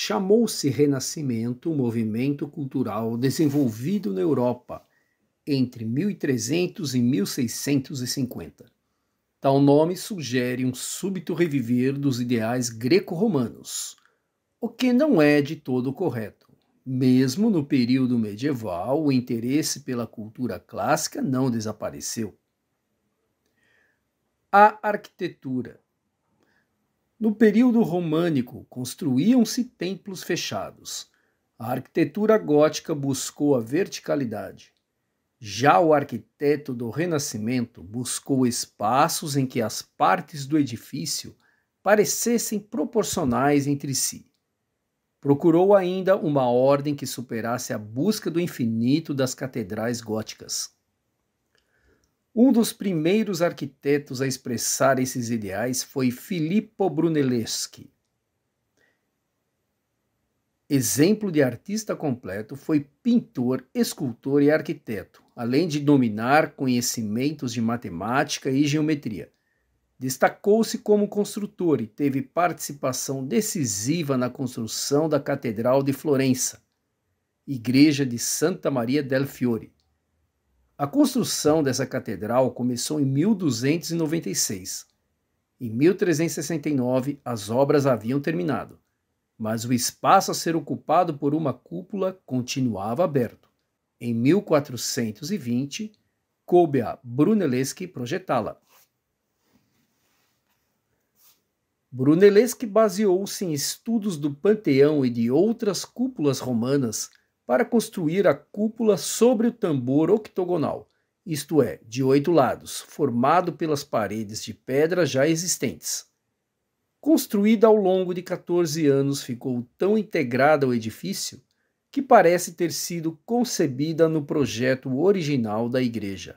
chamou-se Renascimento um movimento cultural desenvolvido na Europa entre 1300 e 1650. Tal nome sugere um súbito reviver dos ideais greco-romanos, o que não é de todo correto. Mesmo no período medieval, o interesse pela cultura clássica não desapareceu. A arquitetura no período românico, construíam-se templos fechados. A arquitetura gótica buscou a verticalidade. Já o arquiteto do Renascimento buscou espaços em que as partes do edifício parecessem proporcionais entre si. Procurou ainda uma ordem que superasse a busca do infinito das catedrais góticas. Um dos primeiros arquitetos a expressar esses ideais foi Filippo Brunelleschi. Exemplo de artista completo, foi pintor, escultor e arquiteto, além de dominar conhecimentos de matemática e geometria. Destacou-se como construtor e teve participação decisiva na construção da Catedral de Florença, Igreja de Santa Maria del Fiore a construção dessa catedral começou em 1296. Em 1369, as obras haviam terminado, mas o espaço a ser ocupado por uma cúpula continuava aberto. Em 1420, coube a Brunelleschi projetá-la. Brunelleschi baseou-se em estudos do Panteão e de outras cúpulas romanas para construir a cúpula sobre o tambor octogonal, isto é, de oito lados, formado pelas paredes de pedra já existentes. Construída ao longo de 14 anos, ficou tão integrada ao edifício que parece ter sido concebida no projeto original da igreja.